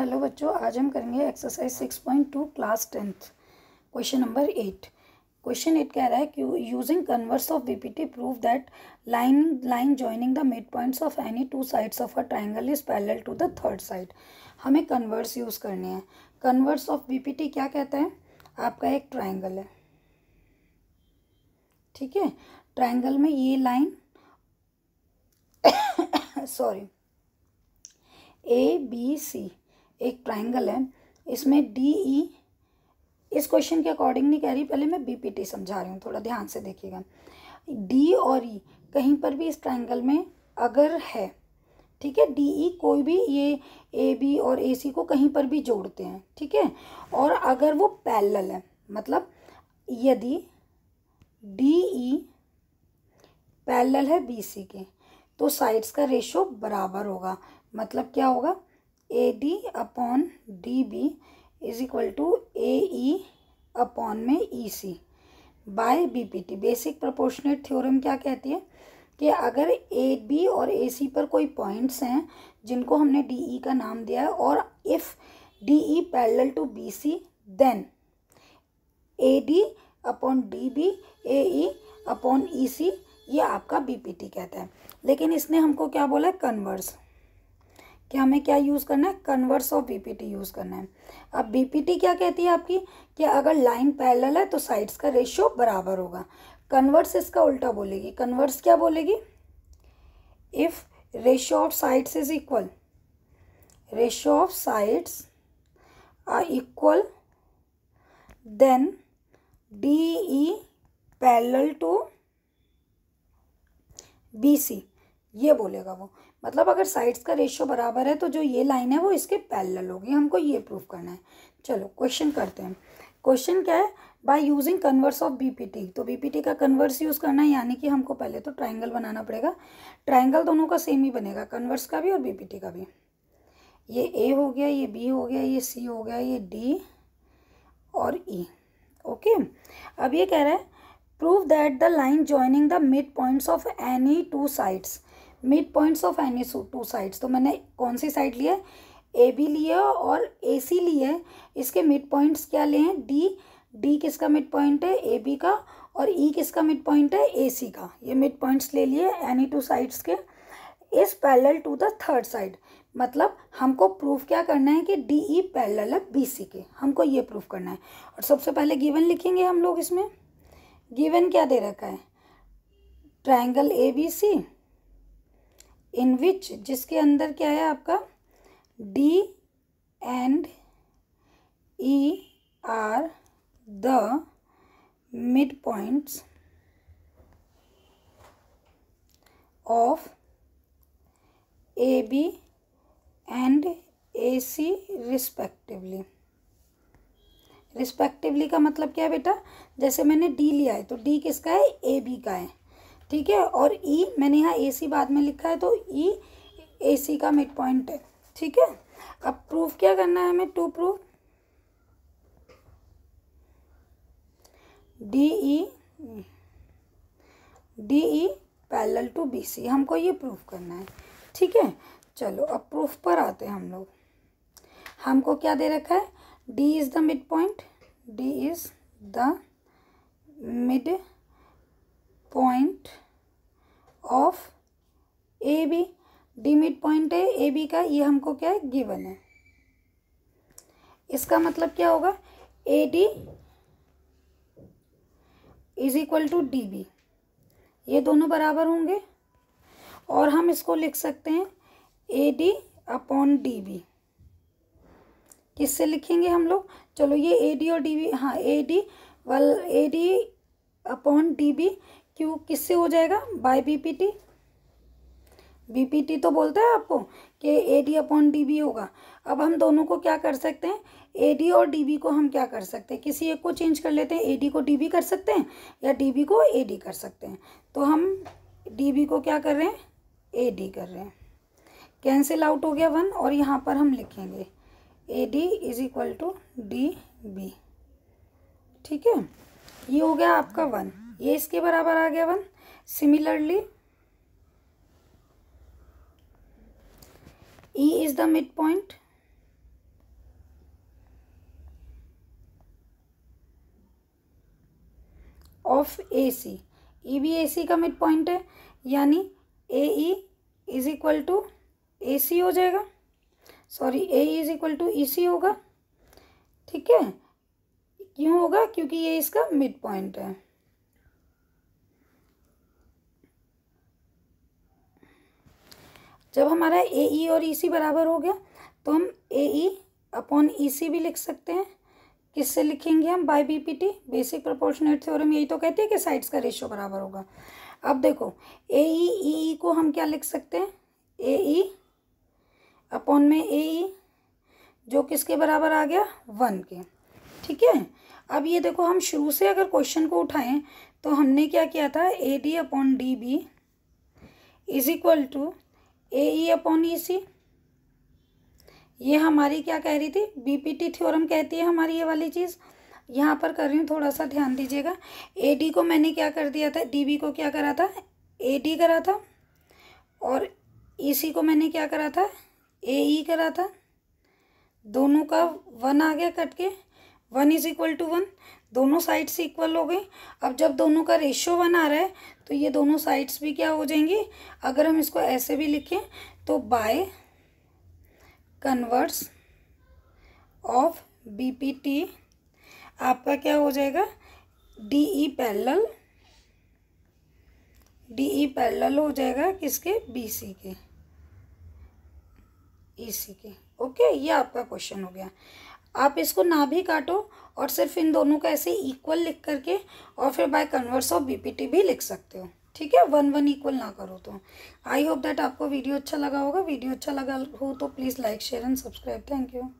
Hello बच्चों आज हम करेंगे exercise six point two class tenth question number eight question eight कह रहा है कि using converse of BPT prove that line line joining the mid points of any two sides of a triangle is parallel to the third side हमें converse use करने हैं converse of BPT क्या कहते हैं आपका एक ट्राइंगल है ठीक है ट्राइंगल में ये line sorry A B C एक ट्राइंगल है इसमें डी ई e, इस क्वेश्चन के अकॉर्डिंग नहीं कह रही पहले मैं बीपीटी समझा रही हूँ थोड़ा ध्यान से देखिएगा डी और ई e, कहीं पर भी इस ट्राइंगल में अगर है ठीक है डी ई e कोई भी ये ए बी और ए सी को कहीं पर भी जोड़ते हैं ठीक है और अगर वो पैलल है मतलब यदि डी ई पैलल है बी सी के तो साइड्स का रेशो बराबर होगा मतलब क्या होगा A D upon D B is equal to A E upon में E C by B P T basic proportionate theorem क्या कहती है कि अगर ए बी और ए सी पर कोई पॉइंट्स हैं जिनको हमने डी ई e का नाम दिया है और if D E parallel to B C then A D upon D B A E upon E C ये आपका बी पी टी कहता है लेकिन इसने हमको क्या बोला है कन्वर्स कि हमें क्या यूज़ करना है कन्वर्स ऑफ बीपीटी यूज़ करना है अब बीपीटी क्या कहती है आपकी कि अगर लाइन पैरेलल है तो साइड्स का रेशियो बराबर होगा कन्वर्स इसका उल्टा बोलेगी कन्वर्स क्या बोलेगी if ratio of sides is equal ratio of sides are equal then D E parallel to B C ये बोलेगा वो मतलब अगर साइड्स का रेशियो बराबर है तो जो ये लाइन है वो इसके पैरल होगी हमको ये प्रूव करना है चलो क्वेश्चन करते हैं क्वेश्चन क्या है by using converse of BPT तो बीपीटी का कन्वर्स यूज़ करना है यानी कि हमको पहले तो ट्राइंगल बनाना पड़ेगा ट्राइंगल दोनों का सेम ही बनेगा कन्वर्स का भी और बीपीटी का भी ये ए हो गया ये बी हो गया ये सी हो गया ये डी और ई e. ओके अब ये कह रहा है prove that the line joining the mid points of any two sides mid points of any two sides तो मैंने कौन सी साइड लिया ए बी लिए और ए सी है इसके मिड पॉइंट्स क्या लिए हैं डी डी किसका मिड पॉइंट है ए बी का और ई e किसका मिड पॉइंट है ए सी का ये मिड पॉइंट्स ले लिए एनी टू साइड्स के इस parallel to the third side मतलब हमको प्रूफ क्या करना है कि डी ई पैरेलल है बी सी के हमको ये प्रूफ करना है और सबसे पहले गिवन लिखेंगे हम लोग इसमें गिवन क्या दे रखा है ट्राइंगल ए बी सी इन विच जिसके अंदर क्या है आपका D and E are the mid points of A B and A C respectively respectively का मतलब क्या है बेटा जैसे मैंने डी लिया है तो डी किसका है ए बी का है ठीक है और ई e, मैंने यहाँ ए सी बाद में लिखा है तो ई ए सी का मिड पॉइंट है ठीक है अब प्रूफ क्या करना है हमें to proof D E D E parallel to B C हमको ये प्रूफ करना है ठीक है चलो अब प्रूफ पर आते हैं हम लोग हमको क्या दे रखा है D is the mid point D is the mid point of A B D mid point है ए बी का ये हमको क्या है गिवन है इसका मतलब क्या होगा A D is equal to D B ये दोनों बराबर होंगे और हम इसको लिख सकते हैं A D upon D B किससे लिखेंगे हम लोग चलो ये ए डी और डी बी हाँ ए डी वल A D upon D B कि वो किससे हो जाएगा बाय बीपीटी बीपीटी तो बोलता है आपको कि A D upon D B होगा अब हम दोनों को क्या कर सकते हैं ए डी और डी बी को हम क्या कर सकते हैं किसी एक को चेंज कर लेते हैं ए डी को डी बी कर सकते हैं या डी बी को ए डी कर सकते हैं तो हम डी बी को क्या कर रहे हैं ए डी कर रहे हैं कैंसिल आउट हो गया वन और यहाँ पर हम लिखेंगे A D is equal to D B ठीक है ये हो गया आपका वन ये इसके बराबर आ गया one similarly E is the mid point of A C E भी ए सी का मिड पॉइंट है यानी A E is equal to A C हो जाएगा sorry A is equal to E C होगा ठीक है क्यों होगा क्योंकि ये इसका मिड पॉइंट है जब हमारा ए ई e और ई e सी बराबर हो गया तो हम ए ई अपॉन ई सी भी लिख सकते हैं किससे लिखेंगे हम by B P T basic proportionate theorem यही तो कहती है कि साइड्स का रेशियो बराबर होगा अब देखो ए ई ई ई को हम क्या लिख सकते हैं ए ई अपॉन में ए ई e, जो किसके बराबर आ गया वन के ठीक है अब ये देखो हम शुरू से अगर क्वेश्चन को उठाएं तो हमने क्या किया था A D upon D B is equal to A E upon E C ये हमारी क्या कह रही थी बीपीटी थ्योरम कहती है हमारी ये वाली चीज़ यहाँ पर कर रही हूँ थोड़ा सा ध्यान दीजिएगा ए डी को मैंने क्या कर दिया था डी बी को क्या करा था ए डी करा था और ई e सी को मैंने क्या करा था ए ई e करा था दोनों का वन आ गया कट के one is equal to one दोनों साइड्स इक्वल हो गए अब जब दोनों का रेशियो वन आ रहा है तो ये दोनों साइड्स भी क्या हो जाएंगी अगर हम इसको ऐसे भी लिखें तो बाय कन्वर्ट्स ऑफ बी आपका क्या हो जाएगा D E parallel D E parallel हो जाएगा किसके बी सी के ई e सी के ओके ये आपका क्वेश्चन हो गया आप इसको ना भी काटो और सिर्फ इन दोनों का ऐसे इक्वल लिख करके और फिर बाय कन्वर्स ऑफ बीपीटी भी लिख सकते हो ठीक है वन वन इक्वल ना करो तो आई होप दैट आपको वीडियो अच्छा लगा होगा वीडियो अच्छा लगा हो तो please like share and subscribe thank you